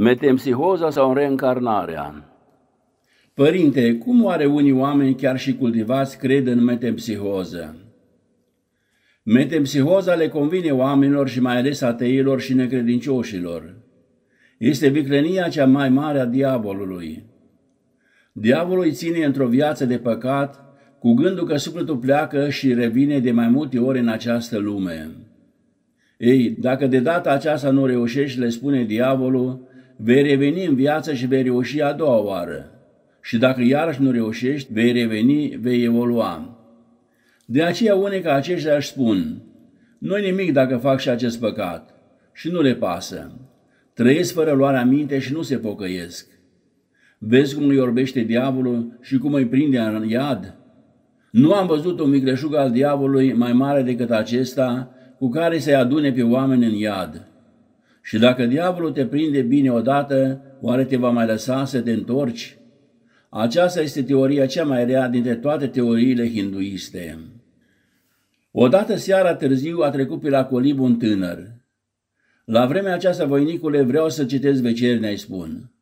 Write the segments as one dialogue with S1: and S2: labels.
S1: Metempsihoza sau reîncarnarea? Părinte, cum oare unii oameni chiar și cultivați cred în metempsihoză? Metempsihoza le convine oamenilor și mai ales ateilor și necredincioșilor. Este viclenia cea mai mare a diavolului. Diavolul îi ține într-o viață de păcat, cu gândul că sufletul pleacă și revine de mai multe ori în această lume. Ei, dacă de data aceasta nu reușești, le spune diavolul, vei reveni în viață și vei reuși a doua oară. Și dacă iarăși nu reușești, vei reveni, vei evolua. De aceea unii ca aceștia își spun, nu nimic dacă fac și acest păcat și nu le pasă. Trăiesc fără luarea minte și nu se pocăiesc. Vezi cum îi orbește diavolul și cum îi prinde în iad? Nu am văzut un micreșug al diavolului mai mare decât acesta cu care se adune pe oameni în iad. Și dacă diavolul te prinde bine odată, oare te va mai lăsa să te întorci? Aceasta este teoria cea mai rea dintre toate teoriile hinduiste. Odată seara târziu a trecut pe la colib un tânăr. La vremea aceasta, voinicule, vreau să citesc ne-ai spun.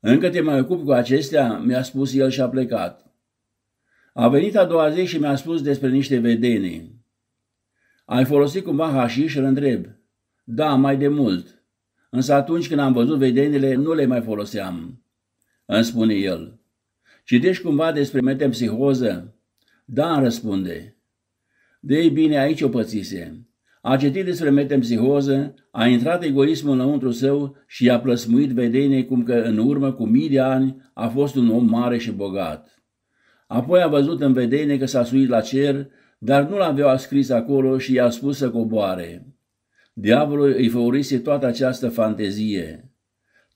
S1: Încă te mai ocupi cu acestea? Mi-a spus el și a plecat. A venit a doua zi și mi-a spus despre niște vedenii. Ai folosit cumva hașiș? Îl întreb. Da, mai de mult. Însă atunci când am văzut vedenile, nu le mai foloseam. Îmi spune el. Citești cumva despre metempsihoză? Da, îmi răspunde. De ei bine, aici o pățise. A citit despre metempsihoză, a intrat egoismul înăuntru său și i-a plăsmuit vedenie cum că în urmă cu mii de ani a fost un om mare și bogat. Apoi a văzut în vedenie că s-a suit la cer, dar nu l-avea scris acolo și i-a spus să coboare. Diavolul îi făurise toată această fantezie.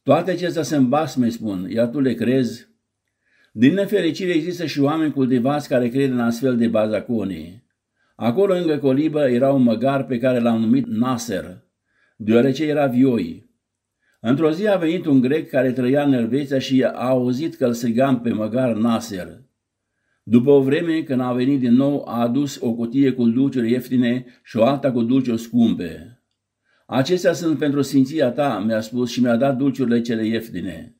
S1: Toate acestea sunt basme, spun, iar tu le crezi? Din nefericire există și oameni cultivați care cred în astfel de bazaconii. Acolo lângă colibă era un măgar pe care l-am numit Nasser, deoarece era vioi. Într-o zi a venit un grec care trăia în Elveția și a auzit că îl strigam pe măgar Nasser. După o vreme, când a venit din nou, a adus o cutie cu dulciuri ieftine și o alta cu dulciuri scumpe. Acestea sunt pentru sfinția ta, mi-a spus și mi-a dat dulciurile cele ieftine.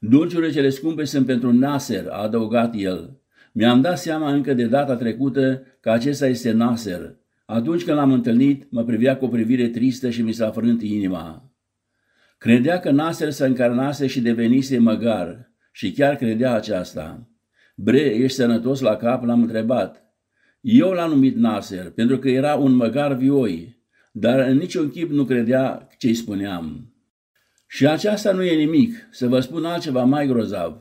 S1: Dulciurile cele scumpe sunt pentru Naser, a adăugat el. Mi-am dat seama încă de data trecută că acesta este Naser. Atunci când l-am întâlnit, mă privea cu o privire tristă și mi s-a frânt inima. Credea că Naser se încarnase și devenise măgar și chiar credea aceasta. Bre, ești sănătos la cap? L-am întrebat. Eu l-am numit Naser pentru că era un măgar vioi dar în niciun chip nu credea ce îi spuneam. Și aceasta nu e nimic, să vă spun altceva mai grozav.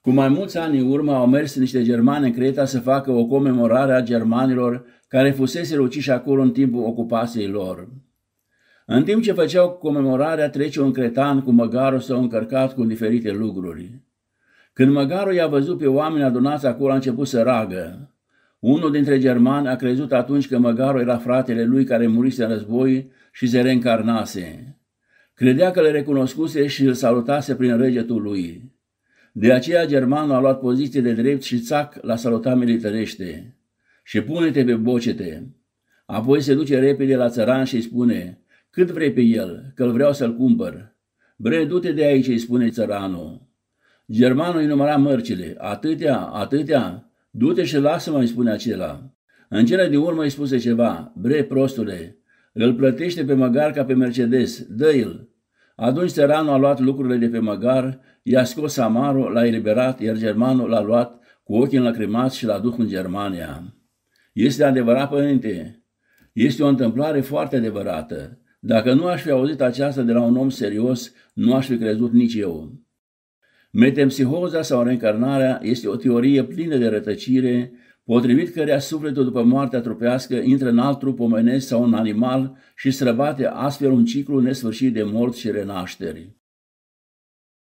S1: Cu mai mulți ani în urmă au mers niște germani în Creta să facă o comemorare a germanilor care fusese uciși acolo în timpul ocupației lor. În timp ce făceau comemorarea, trece un cretan cu măgarul său încărcat cu diferite lucruri. Când măgarul i-a văzut pe oameni adunați acolo, a început să ragă. Unul dintre germani a crezut atunci că Măgaru era fratele lui care murise în război și se reîncarnase. Credea că le recunoscuse și îl salutase prin regetul lui. De aceea germanul a luat poziție de drept și țac la salutat militărește. Și pune-te pe bocete. Apoi se duce repede la țăran și îi spune, cât vrei pe el, că-l vreau să-l cumpăr. Bre, du-te de aici, îi spune țăranul. Germanul îi număra mărcile, atâtea, atâtea, Du-te și lasă-mă, îi spune acela. În cele din urmă îi spuse ceva, bre prostule, îl plătește pe măgar ca pe Mercedes, dă-l. Atunci țăranul a luat lucrurile de pe măgar, i-a scos amarul, l-a eliberat, iar germanul l-a luat cu ochii înlacrimați și l-a dus în Germania. Este adevărat, părinte, este o întâmplare foarte adevărată. Dacă nu aș fi auzit aceasta de la un om serios, nu aș fi crezut nici eu. Metempsihoza sau reîncarnarea este o teorie plină de rătăcire, potrivit cărea sufletul după moartea trupească intră în alt trup omenesc sau un animal și străbate astfel un ciclu nesfârșit de morți și renașteri.